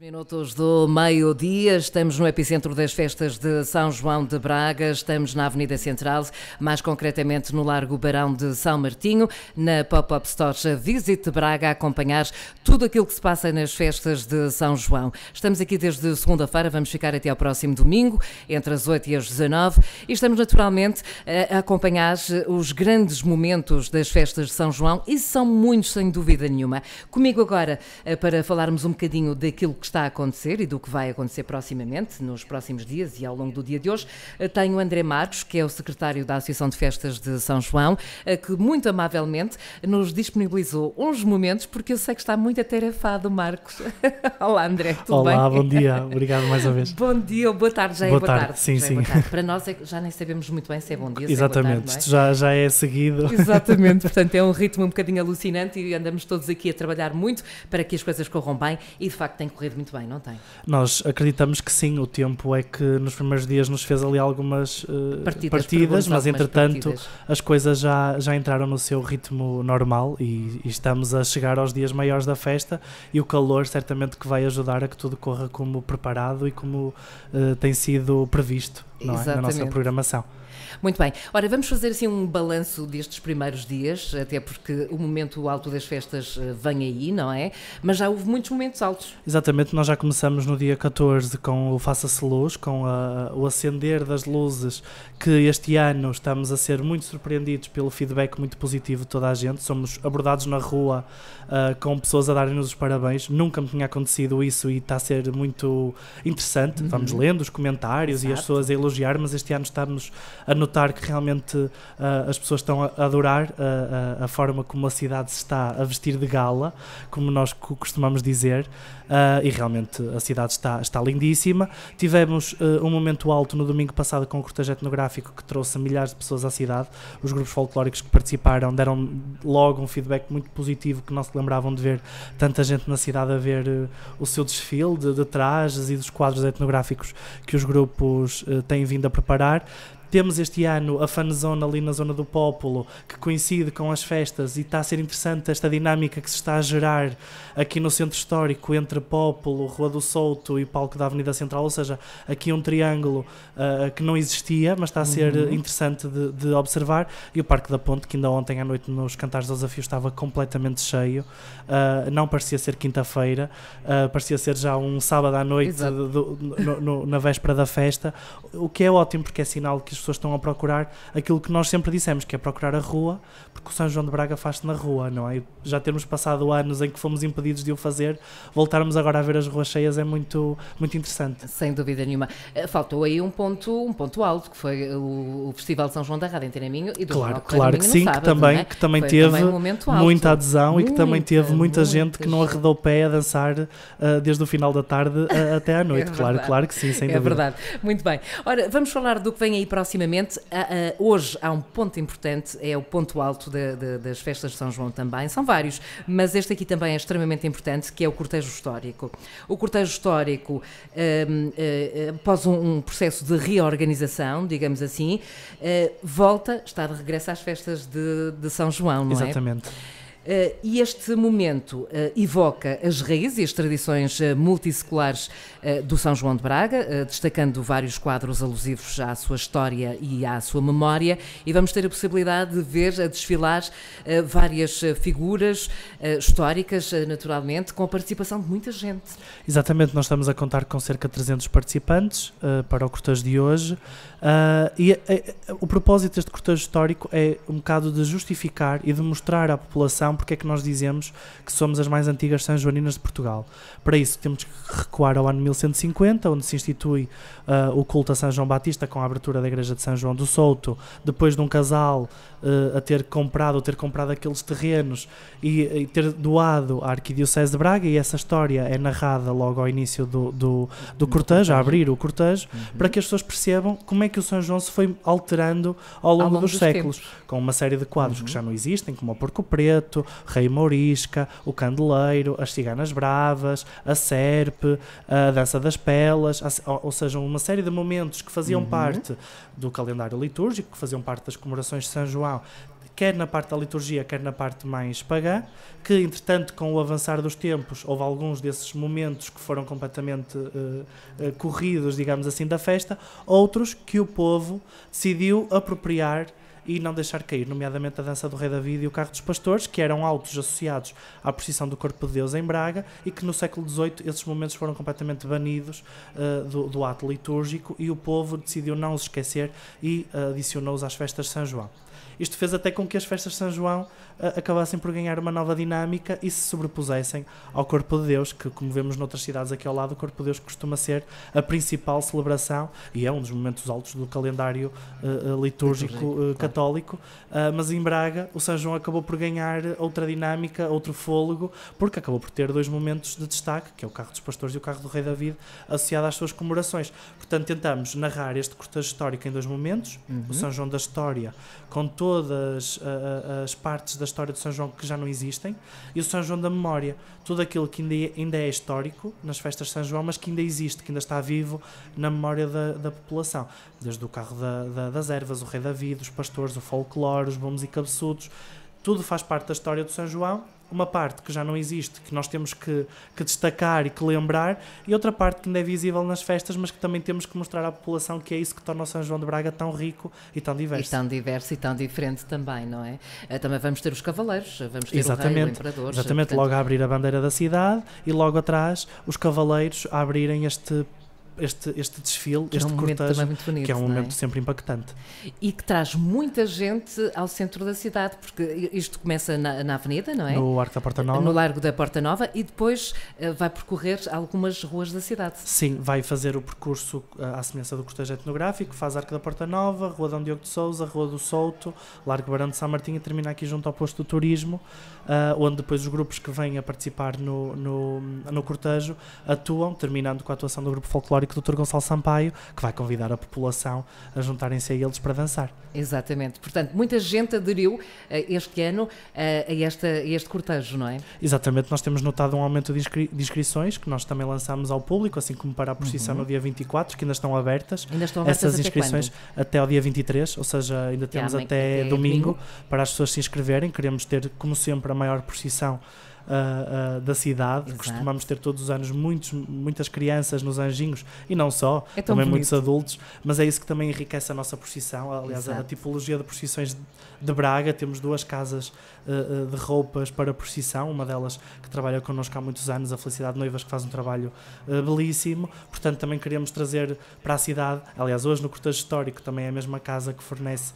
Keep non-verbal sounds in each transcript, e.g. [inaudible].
Minutos do meio-dia, estamos no epicentro das festas de São João de Braga, estamos na Avenida Central, mais concretamente no Largo Barão de São Martinho, na Pop-Up Store Visite Braga, a acompanhar tudo aquilo que se passa nas festas de São João. Estamos aqui desde segunda-feira, vamos ficar até ao próximo domingo, entre as 8 e as 19, e estamos naturalmente a acompanhar os grandes momentos das festas de São João, e são muitos, sem dúvida nenhuma. Comigo agora, eh, para falarmos um bocadinho daquilo que que está a acontecer e do que vai acontecer proximamente, nos próximos dias e ao longo do dia de hoje. Eh, Tenho André Marcos, que é o secretário da Associação de Festas de São João, eh, que muito amavelmente nos disponibilizou uns momentos, porque eu sei que está muito atarefado, Marcos. [laughs] Olá, André, tudo Olá, bem? Olá, bom dia. [laughs] Obrigado mais uma vez. bom dia, boa tarde, já é boa é boa tarde. tarde. Sim, já é sim. É tarde. Para nós é, já nem sabemos muito bem se é bom dia, Exatamente, se é boa tarde, é? isto já, já é seguido. [laughs] Exatamente, portanto é um ritmo um bocadinho alucinante e andamos todos aqui a trabalhar muito para que as coisas corram bem e de facto tem corrido muito bem, não tem. Nós acreditamos que sim, o tempo é que nos primeiros dias nos fez ali algumas uh, partidas, partidas mas entretanto partidas. as coisas já, já entraram no seu ritmo normal e, e, estamos a chegar aos dias maiores da festa e o calor certamente que vai ajudar a que tudo corra como preparado e como uh, tem sido previsto não é? na nossa programação. Muito bem. Ora, vamos fazer assim um balanço destes primeiros dias, até porque o momento alto das festas eh, vem aí, não é? Mas já houve muitos momentos altos. Exatamente, nós já começamos no dia 14 com o Faça-se Luz, com a, o acender das luzes, que este ano estamos a ser muito surpreendidos pelo feedback muito positivo de toda a gente. Somos abordados na rua uh, com pessoas a darem-nos os parabéns. Nunca me tinha acontecido isso e está a ser muito interessante. Uhum. Vamos lendo os comentários Exato. e as pessoas a elogiar, mas este ano estamos a notar que realmente uh, as pessoas estão a adorar uh, ah, a, ah, a, forma como a cidade se está a vestir de gala, como nós costumamos dizer, e realmente a cidade está, está lindíssima. Tivemos um momento alto no domingo passado com o cortejo etnográfico que trouxe milhares de pessoas à cidade. Os grupos folclóricos que participaram deram logo um feedback muito positivo que não se lembravam de ver tanta gente na cidade a ver o seu desfile de, de trajes e dos quadros etnográficos que os grupos têm têm vindo a preparar, temos este ano a fanzone ali na zona do Pópulo, que coincide com as festas e está a ser interessante esta dinâmica que se está a gerar aqui no centro histórico entre Pópulo, Rua do Souto e Palco da Avenida Central, ou seja, aqui um triângulo uh, que não existia, mas está a ser uhum. interessante de, de, observar. E o Parque da Ponte, que ainda ontem à noite nos Cantares do Desafio estava completamente cheio, uh, não parecia ser quinta-feira, uh, parecia ser já um sábado à noite do, no, no, na véspera da festa, o que é ótimo porque é sinal que as pessoas estão a procurar aquilo que nós sempre dissemos, que é procurar a rua, porque o São João de Braga faz-se na rua, não é? E já termos passado anos em que fomos impedidos de o fazer, voltarmos agora a ver as ruas cheias é muito, muito interessante. Sem dúvida nenhuma. Eh, faltou aí um ponto, um ponto alto, que foi o, Festival de São João da Rada em Tiraminho e do Claro, claro que sim, sábado, que também, é? que também teve também um muita adesão muita, e que também teve muita, muita gente que não arredou pé a dançar uh, desde o final da tarde uh, até à [laughs] é noite. É claro, claro que sim, sem é dúvida. É verdade. Muito bem. Ora, vamos falar do que vem aí próximo proximamente. hoje há um ponto importante, é o ponto alto de, de, das festas de São João também. São vários, mas este aqui também é extremamente importante, que é o cortejo histórico. O cortejo histórico, hum, eh, após um, um processo de reorganização, digamos assim, eh, volta, está de regresso às festas de, de São João, não Exatamente. é? Exatamente. Uh, e este momento uh, evoca as raízes e as tradições uh, do São João de Braga, destacando vários quadros alusivos à sua história e à sua memória. E vamos ter a possibilidade de ver a desfilar várias figuras históricas, naturalmente, com a participação de muita gente. Exatamente, nós estamos a contar com cerca de 300 participantes para o Cortejo de hoje. Uh, e eh, eh, o propósito deste cortejo histórico é um bocado de justificar e de mostrar à população porque é que nós dizemos que somos as mais antigas São Joaninas de Portugal. Para isso temos que recuar ao ano 1150, onde se institui uh, o culto a São João Batista com a abertura da igreja de São João do Souto, depois de um casal ah, a ter comprado ou ter comprado aqueles terrenos e, e, ter doado à Arquidiocese de Braga, e essa história é narrada logo ao início do, do, do cortejo, a abrir o cortejo, uhum. para que as pessoas percebam como é que que o São João se foi alterando ao longo, ao longo dos, dos, séculos, tempos. com uma série de quadros uhum. que já não existem, como o Porco Preto, Rei Mourisca, o Candeleiro, as Ciganas Bravas, a Serpe, a Dança das Pelas, ou, ou, seja, uma série de momentos que faziam uhum. parte do calendário litúrgico, que faziam parte das comemorações de São João, quer na parte da liturgia, quer na parte mais pagã, que entretanto, com o avançar dos tempos, houve alguns desses momentos que foram completamente uh, uh, corridos, digamos assim, da festa, outros que o povo decidiu apropriar e não deixar cair, nomeadamente a dança do Rei David e o Carro dos Pastores, que eram autos associados à procissão do Corpo de Deus em Braga e que no século XVIII esses momentos foram completamente banidos uh, do, do, ato litúrgico e o povo decidiu não os esquecer e uh, adicionou-os às festas de São João. Isto fez até com que as festas de São João uh, acabassem por ganhar uma nova dinâmica e se sobrepusessem ao Corpo de Deus, que, como vemos noutras cidades aqui ao lado, o Corpo de Deus costuma ser a principal celebração e é um dos momentos altos do calendário uh, litúrgico, católico. mas em Braga, o São João acabou por ganhar outra dinâmica, outro fôlego, porque acabou por ter dois momentos de destaque, que é o carro dos pastores e o carro do Rei David, associado às suas comemorações. Portanto, tentamos narrar este cortejo histórico em dois momentos, uhum. o São João da História, com todo todas as partes da história de São João que já não existem e o São João da memória, tudo aquilo que ainda, é, ainda é histórico nas festas de São João, mas que ainda existe, que ainda está vivo na memória da, da população, desde o carro da, da, das ervas, o rei Davi, os pastores, o folclore, os bombos e cabeçudos, tudo faz parte da história do São João uma parte que já não existe, que nós temos que, que, destacar e que lembrar, e outra parte que ainda é visível nas festas, mas que também temos que mostrar à população que é isso que torna o São João de Braga tão rico e tão diverso. E tão diverso e tão diferente também, não é? Eh, também vamos ter os cavaleiros, vamos ter exatamente, o rei, o imperador. Exatamente, portanto... logo a abrir a bandeira da cidade e logo atrás os cavaleiros a abrirem este este, este desfile, que este é um cortejo, bonito, que é um é? momento é? sempre impactante. E que traz muita gente ao centro da cidade, porque isto começa na, na avenida, não é? No Arco da Porta Nova. No Largo da Porta Nova e depois eh, vai percorrer algumas ruas da cidade. Sim, vai fazer o percurso eh, à semelhança do cortejo etnográfico, faz Arco da Porta Nova, Rua Dom Diogo de Souza, Rua do Souto, Largo Barão de São Martinho e termina aqui junto ao posto do turismo, eh, onde depois os grupos que vêm a participar no, no, no cortejo atuam, terminando com a atuação do grupo folclórico folclórico do Dr. Gonçalo Sampaio, que vai convidar a população a juntarem-se a eles para dançar. Exatamente. Portanto, muita gente aderiu eh, este ano eh, a, esta, a este cortejo, não é? Exatamente. Nós temos notado um aumento de, inscri de inscrições que nós também lançámos ao público, assim como para a procissão uhum. no dia 24, que ainda estão abertas. Ainda estão abertas Essas inscrições até, até ao dia 23, ou seja, ainda temos até, até domingo, domingo para as pessoas se inscreverem. Queremos ter, como sempre, a maior procissão uh, uh, da cidade. Exato. Costumamos ter todos os anos muitos, muitas crianças nos anjinhos e não só, é também bonito. muitos adultos, mas é isso que também enriquece a nossa procissão. Aliás, Exato. a tipologia de procissões de Braga, temos duas casas uh, de roupas para procissão, uma delas que trabalha connosco há muitos anos, a Felicidade Noivas, que faz um trabalho belíssimo. Portanto, também queremos trazer para a cidade, aliás, hoje no Cortejo Histórico também é a mesma casa que fornece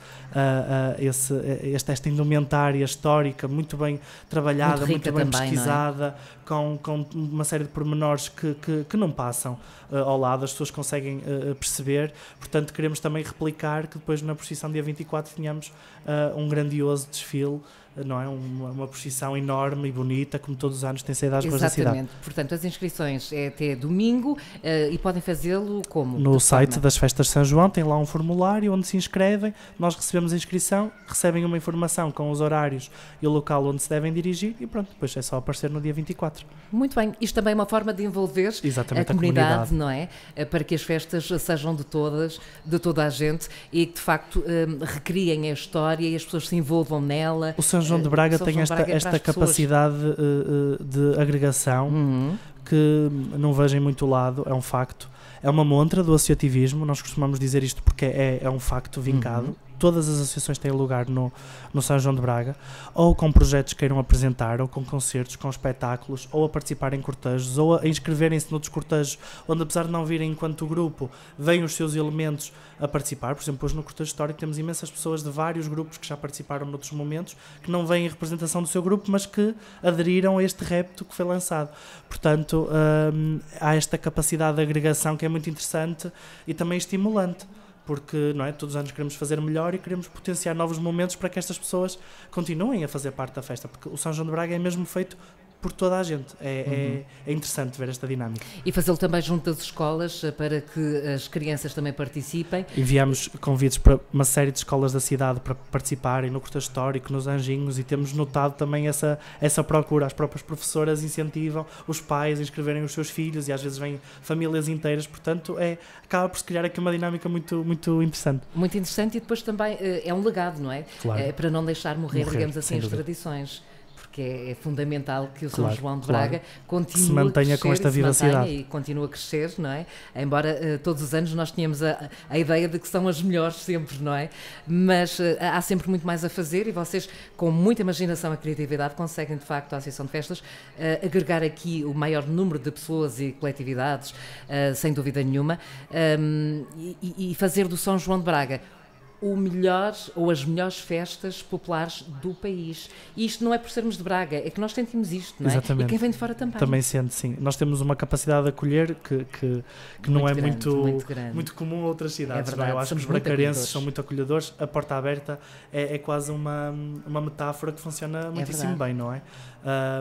esse, esta, esta indumentária histórica muito bem trabalhada, muito, muito bem também pesquisada, é? com, com uma série de pormenores que, que, que não passam uh, ao lado, as pessoas conseguem uh, perceber. Portanto, queremos também replicar que depois na procissão dia 24 tenhamos uh, um grandioso desfile não é? Uma, uma procissão enorme e bonita, como todos os anos tem saído às ruas da cidade. Exatamente. Portanto, as inscrições é até domingo uh, e podem fazê-lo como? No site forma? das Festas de São João, tem lá um formulário onde se inscrevem, nós recebemos a inscrição, recebem uma informação com os horários e o local onde se devem dirigir e pronto, depois é só aparecer no dia 24 teatro. Muito bem, isto também é uma forma de envolver Exatamente, a, comunidade, a comunidade, não é? Eh, para que as festas sejam de todas, de toda a gente e que de facto um, eh, recriem a história e as pessoas se envolvam nela. O São João de Braga eh, São tem João esta, Braga é esta capacidade pessoas. de agregação uhum. que não vejo em muito lado, é um facto. É uma montra do associativismo, nós costumamos dizer isto porque é, é um facto vincado. Uhum todas as associações têm lugar no, no São João de Braga, ou com projetos que queiram apresentar, ou com concertos, com espetáculos, ou a participar em cortejos, ou a inscreverem-se noutros cortejos, onde apesar de não virem enquanto grupo, vêm os seus elementos a participar. Por exemplo, hoje no cortejo histórico temos imensas pessoas de vários grupos que já participaram noutros momentos, que não vêm em representação do seu grupo, mas que aderiram a este repto que foi lançado. Portanto, hum, há esta capacidade de agregação que é muito interessante e também estimulante porque não é? todos os anos queremos fazer melhor e queremos potenciar novos momentos para que estas pessoas continuem a fazer parte da festa, porque o São João de Braga é mesmo feito por toda a gente. É, é, uhum. é, interessante ver esta dinâmica. E fazê-lo também junto às escolas eh, para que as crianças também participem. Enviamos convites para uma série de escolas da cidade para participarem no Curta Histórico, nos Anjinhos, e temos notado também essa, essa procura. As próprias professoras incentivam os pais a inscreverem os seus filhos e às vezes vêm famílias inteiras, portanto, é, acaba por se criar aqui uma dinâmica muito, muito interessante. Muito interessante e depois também eh, é um legado, não é? Claro. É, para não deixar morrer, morrer digamos assim, as tradições que é, é fundamental que o claro, São João de Braga claro. continue se mantenha a crescer, com esta vivacidade. E continue a crescer, não é? Embora uh, todos os anos nós tínhamos a, a, ideia de que são as melhores sempre, não é? Mas uh, há sempre muito mais a fazer e vocês, com muita imaginação e criatividade, conseguem de facto, a Associação de Festas, uh, agregar aqui o maior número de pessoas e coletividades, sem dúvida nenhuma, um, ehm, e, e fazer do São João de Braga o melhor ou as melhores festas populares do país. E isto não é por sermos de Braga, é que nós sentimos isto, não é? Exatamente. E quem vem de fora também. Também sente, sim. Nós temos uma capacidade de acolher que, que, que não é grande, muito, muito, muito comum a outras é cidades. É verdade, Eu acho que os bracarenses são muito acolhedores. A porta aberta é, é quase uma, uma metáfora que funciona é muitíssimo é bem, não é?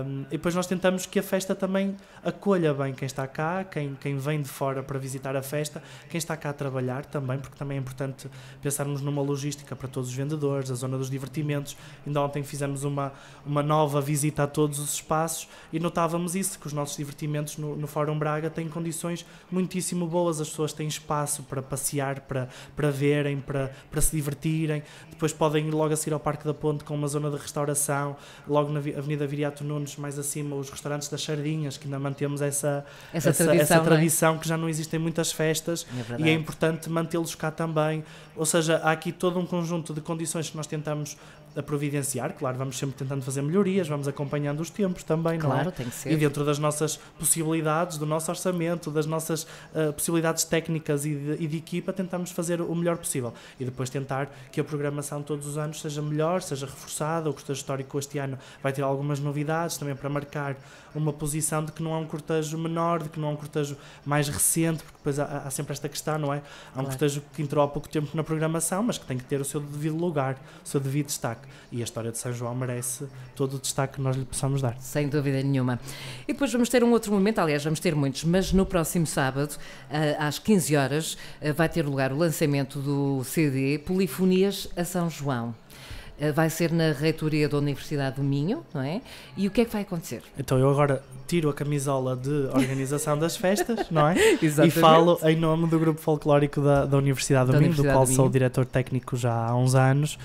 Um, e depois nós tentamos que a festa também acolha bem quem está cá, quem, quem vem de fora para visitar a festa, quem está cá a trabalhar também, porque também é importante pensarmos numa logística para todos os vendedores, a zona dos divertimentos. Ainda ontem fizemos uma, uma nova visita a todos os espaços e notávamos isso, que os nossos divertimentos no, no Fórum Braga têm condições muitíssimo boas, as pessoas têm espaço para passear, para, para verem, para, para se divertirem. Depois podem ir logo a seguir ao Parque da Ponte com uma zona de restauração, logo na Avenida Viriato Nunes, mais acima, os restaurantes das Sardinhas, que ainda mantemos essa, essa, essa tradição, essa é? tradição é? que já não existem muitas festas é e é importante mantê-los cá também. Ou seja, há aqui todo um conjunto de condições que nós tentamos a providenciar, claro, vamos sempre tentando fazer melhorias, vamos acompanhando os tempos também, claro, não é? tem que ser. E dentro das nossas possibilidades, do nosso orçamento, das nossas uh, possibilidades técnicas e de, e de, equipa, tentamos fazer o melhor possível. E depois tentar que a programação todos os anos seja melhor, seja reforçada. O Cortejo Histórico este ano vai ter algumas novidades também para marcar uma posição de que não é um cortejo menor, de que não é um cortejo mais recente, porque depois há, há sempre esta questão, não é? Há um claro. cortejo que entrou há pouco tempo na programação, mas que tem que ter o seu devido lugar, o seu devido destaque. E a história de São João merece todo o destaque que nós lhe possamos dar. Sem dúvida nenhuma. E depois vamos ter um outro momento, aliás, vamos ter muitos, mas no próximo sábado, eh, às 15 horas, eh, vai ter lugar o lançamento do CD Polifonias a São João. Eh, vai ser na reitoria da Universidade do Minho, não é? E o que é que vai acontecer? Então eu agora tiro a camisola de organização das festas, não é? [laughs] e falo em nome do grupo folclórico da, da Universidade do da Minho, Universidade do qual do sou diretor técnico já há uns anos.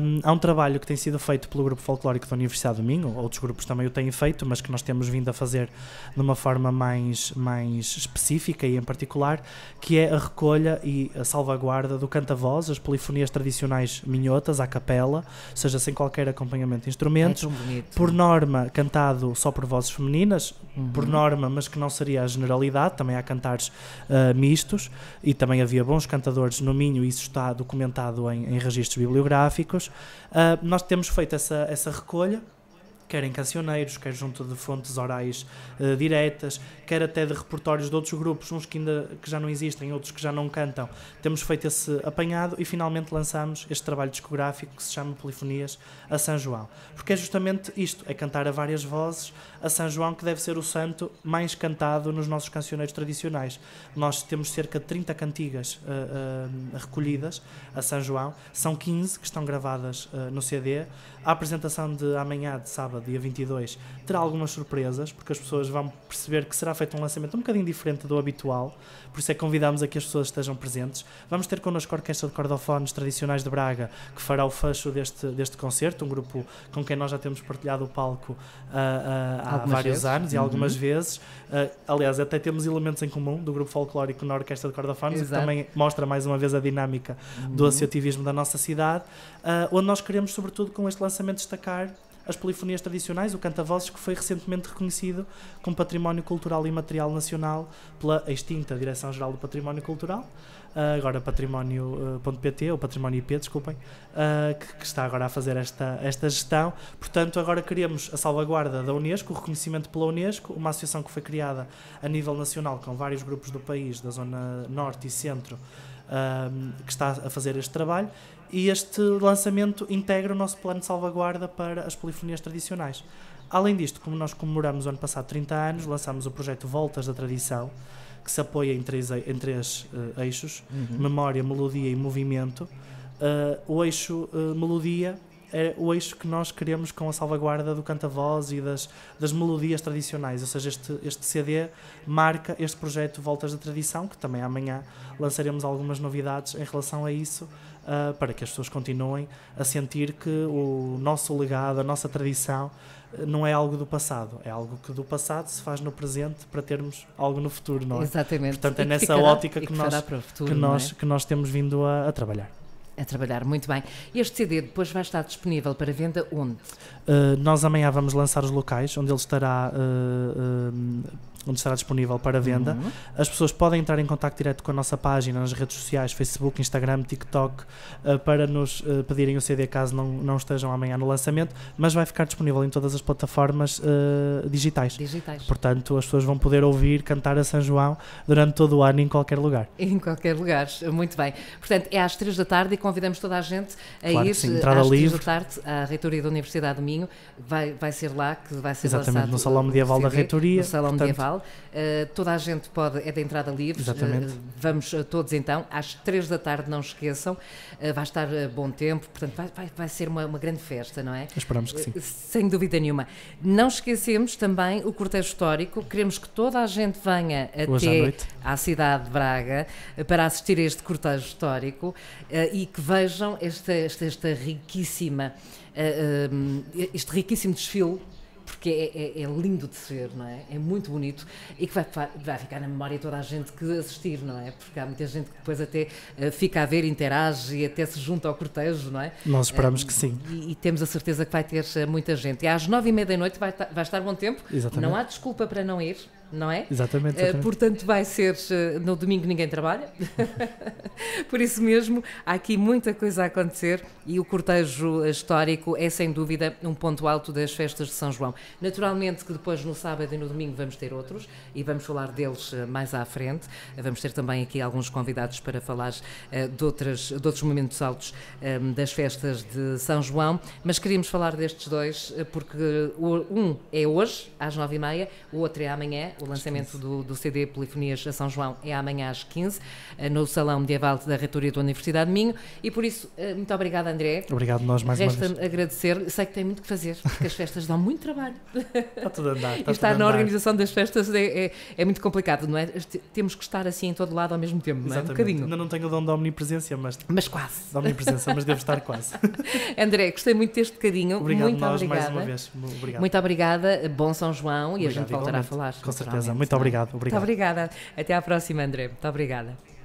Um, há um trabalho que tem sido feito pelo grupo folclórico da Universidade do Minho, outros grupos também o têm feito, mas que nós temos vindo a fazer de uma forma mais, mais específica e em particular, que é a recolha e a salvaguarda do canta-voz, as polifonias tradicionais minhotas à capela, seja sem qualquer acompanhamento de instrumentos. É por norma, cantado só por vozes femininas, uhum. por norma, mas que não seria a generalidade, também há cantares uh, mistos e também havia bons cantadores no Minho, e isso está documentado em, em registros bibliográficos. Uh, nós temos feito essa, essa recolha quer em cancioneiros, quer junto de fontes orais uh, diretas, quer até de repertórios de outros grupos, uns que ainda que já não existem, outros que já não cantam. Temos feito esse apanhado e finalmente lançamos este trabalho discográfico que se chama Polifonias a São João. Porque é justamente isto, é cantar a várias vozes a São João que deve ser o santo mais cantado nos nossos cancioneiros tradicionais. Nós temos cerca de 30 cantigas uh, uh, recolhidas a São João, são 15 que estão gravadas no CD. A apresentação de amanhã de sábado sábado, dia 22, terá algumas surpresas, porque as pessoas vão perceber que será feito um lançamento um bocadinho diferente do habitual, por isso é que convidamos a que as pessoas estejam presentes. Vamos ter connosco a Orquestra de Cordofones Tradicionais de Braga, que fará o fecho deste, deste concerto, um grupo com quem nós já temos partilhado o palco uh, uh, há algumas vários vezes. anos e algumas uhum. vezes. Uh, aliás, até temos elementos em comum do grupo folclórico na Orquestra de Cordofones, e que também mostra mais uma vez a dinâmica uhum. do associativismo da nossa cidade, onde nós queremos, sobretudo, com este lançamento destacar as polifonias tradicionais, o canta-vozes, que foi recentemente reconhecido como património cultural e material nacional pela extinta Direção-Geral do Património Cultural. Ah, agora património.pt, ah, ou património IP, desculpem, ah, que, está agora a fazer esta, esta gestão. Portanto, agora queremos a salvaguarda da Unesco, o reconhecimento pela Unesco, uma associação que foi criada a nível nacional com vários grupos do país, da zona norte e centro, que está a fazer este trabalho e este lançamento integra o nosso plano de salvaguarda para as polifonias tradicionais. Além disto, como nós comemoramos o ano passado 30 anos, lançámos o projeto Voltas da Tradição, que se apoia em três, em três uh, eixos: uhum. memória, melodia e movimento. Uh, o eixo uh, melodia é o eixo que nós queremos com a salvaguarda do canta-voz e das, das melodias tradicionais, ou seja, este, este CD marca este projeto Voltas da Tradição, que também amanhã lançaremos algumas novidades em relação a isso, uh, para que as pessoas continuem a sentir que o nosso legado, a nossa tradição, ah, não é algo do passado, é algo que do passado se faz no presente para termos algo no futuro, não é? Exatamente. Portanto, é e nessa ficará, ótica que, que, nós, futuro, que, nós, é? que nós temos vindo a, a trabalhar a trabalhar muito bem. Este CD depois vai estar disponível para venda onde? Uh, nós amanhã vamos lançar os locais onde ele estará uh, uh, onde estará disponível para venda. Uhum. As pessoas podem entrar em contato direto com a nossa página nas redes sociais, Facebook, Instagram, TikTok, uh, para nos uh, pedirem o CD caso não, não estejam amanhã no lançamento, mas vai ficar disponível em todas as plataformas uh, digitais. digitais. Portanto, as pessoas vão poder ouvir cantar a São João durante todo o ano em qualquer lugar. [laughs] Em qualquer lugar, muito bem. Portanto, é às três da tarde e convidamos toda a gente a claro ir sim, entrada às livre. 3 da tarde à Reitoria da Universidade do Minho. Vai, vai ser lá que vai ser Exatamente, no Salão Medieval CD, da Reitoria. No Salão portanto, Medieval Uh, toda a gente pode, é de entrada livre. Exatamente. Uh, vamos eh, todos então, às três da tarde, não esqueçam. Uh, vai estar bom tempo, portanto, vai, vai, vai ser uma, uma, grande festa, não é? Esperamos que sim. sem dúvida nenhuma. Não esquecemos também o cortejo histórico. Queremos que toda a gente venha até à, cidade de Braga para assistir a este cortejo histórico e que vejam esta, esta, esta riquíssima. este riquíssimo desfile porque é, é, é, lindo de ser, não é? É muito bonito e que vai, vai ficar na memória toda a gente que assistir, não é? Porque há muita gente que depois até eh, fica a ver, interage e até se junta ao cortejo, não é? Nós esperamos eh, que sim. E, e temos a certeza que vai ter eh, muita gente. E às nove e meia da noite vai, vai estar bom tempo. Exatamente. Não há desculpa para não ir não é? Exatamente. Eh, exatamente. portanto, vai ser eh, no domingo ninguém trabalha. [laughs] Por isso mesmo, há aqui muita coisa a acontecer e o cortejo histórico é sem dúvida um ponto alto das festas de São João. Naturalmente que depois no sábado e no domingo vamos ter outros e vamos falar deles eh, mais à frente. Vamos ter também aqui alguns convidados para falar de, outras, de outros momentos altos das festas de São João, mas queríamos falar destes dois porque um é hoje, às nove e meia, o outro é amanhã, o lançamento do, do CD Polifonias a São João é amanhã às 15, eh, no Salão Medieval da Reitoria da Universidade de Minho. E por isso, eh, muito obrigada, André. Obrigado, nós mais Resta uma vez. agradecer. Sei que tem muito que fazer, porque as festas dão muito trabalho. [laughs] Está tudo a andar. Está estar na organização das festas é, é, é, muito complicado, não é? Temos que estar assim em todo lado ao mesmo tempo, Exatamente. não é? Um bocadinho. Ainda não tenho o dom da omnipresença, mas. Mas quase. Da omnipresença, mas devo estar quase. [laughs] André, gostei muito deste bocadinho. Obrigado, muito nós, obrigada. mais uma vez. Obrigado. Muito obrigada. Bom São João e Obrigado, a gente voltará igualmente. a falar. Com certeza certeza. Muito é? obrigado. obrigado. Muito obrigada. Até à próxima, André. Muito obrigada.